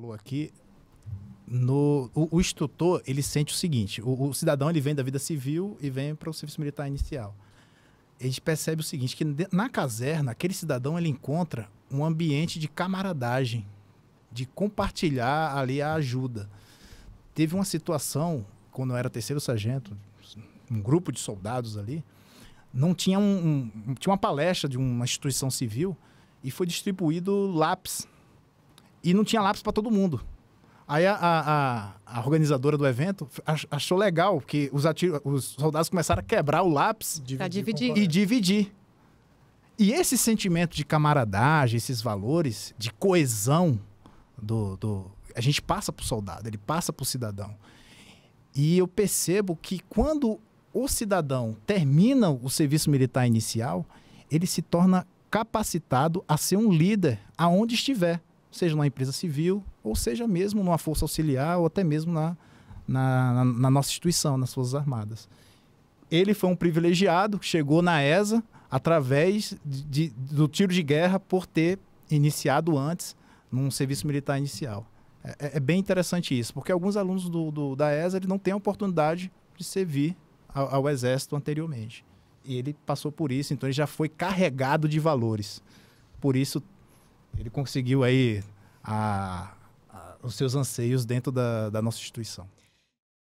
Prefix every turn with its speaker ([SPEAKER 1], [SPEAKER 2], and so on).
[SPEAKER 1] falou aqui, no, o, o, instrutor ele sente o seguinte: o, o, cidadão ele vem da vida civil e vem para o serviço militar inicial. Ele percebe o seguinte: que na caserna aquele cidadão ele encontra um ambiente de camaradagem, de compartilhar ali a ajuda. Teve uma situação quando eu era terceiro sargento, um grupo de soldados ali, não tinha um, um tinha uma palestra de uma instituição civil e foi distribuído lápis e não tinha lápis para todo mundo. Aí a, a, a, organizadora do evento achou legal que os, os soldados começaram a quebrar o lápis dividir. e dividir. E esse sentimento de camaradagem, esses valores, de coesão do, do a gente passa para o soldado, ele passa para o cidadão. E eu percebo que quando o cidadão termina o serviço militar inicial, ele se torna capacitado a ser um líder aonde estiver seja numa empresa civil, ou seja mesmo numa força auxiliar, ou até mesmo na, na, na nossa instituição, nas Forças Armadas. Ele foi um privilegiado, chegou na ESA através de, de, do tiro de guerra por ter iniciado antes num serviço militar inicial. É, é, é bem interessante isso, porque alguns alunos do, do, da ESA ele não têm a oportunidade de servir ao, ao Exército anteriormente. E ele passou por isso, então ele já foi carregado de valores. Por isso, ele conseguiu aí a, a, os seus anseios dentro da, da nossa instituição.